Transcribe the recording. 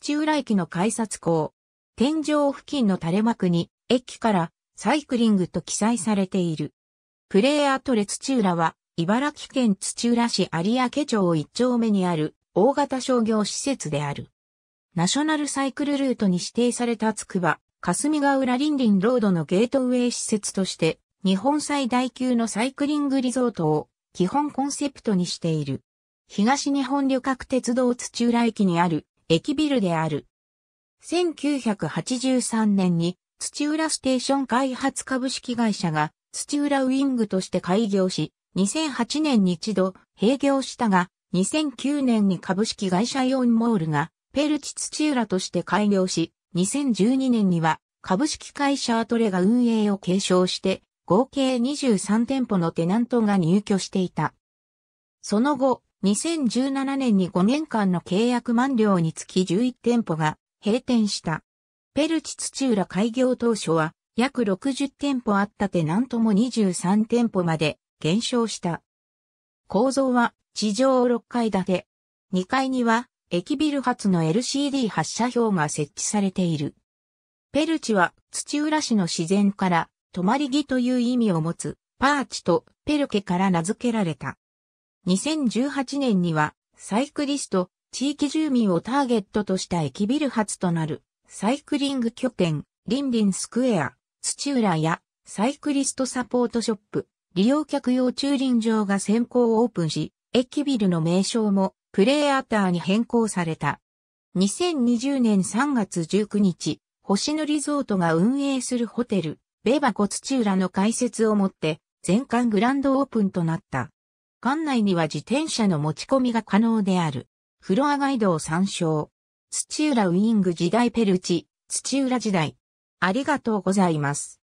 土浦駅の改札口、天井付近の垂れ幕に、駅からサイクリングと記載されている。プレイアートレ土浦は、茨城県土浦市有明町一丁目にある大型商業施設である。ナショナルサイクルルートに指定されたつくば、霞ヶ浦林林ロードのゲートウェイ施設として、日本最大級のサイクリングリゾートを基本コンセプトにしている。東日本旅客鉄道土浦駅にある駅ビルである。1983年に土浦ステーション開発株式会社が土浦ウィングとして開業し、2008年に一度閉業したが、2009年に株式会社イオンモールがペルチ土浦として開業し、2012年には株式会社アトレが運営を継承して、合計23店舗のテナントが入居していた。その後、2017年に5年間の契約満了につき11店舗が閉店した。ペルチ土浦開業当初は約60店舗あったてなんとも23店舗まで減少した。構造は地上6階建て。2階には駅ビル発の LCD 発射表が設置されている。ペルチは土浦市の自然から泊まり木という意味を持つパーチとペルケから名付けられた。2018年には、サイクリスト、地域住民をターゲットとした駅ビル発となる、サイクリング拠点、リンリンスクエア、土浦や、サイクリストサポートショップ、利用客用駐輪場が先行オープンし、駅ビルの名称も、プレイアターに変更された。2020年3月19日、星野リゾートが運営するホテル、ベバコ土浦の開設をもって、全館グランドオープンとなった。館内には自転車の持ち込みが可能である。フロアガイドを参照。土浦ウィング時代ペルチ、土浦時代。ありがとうございます。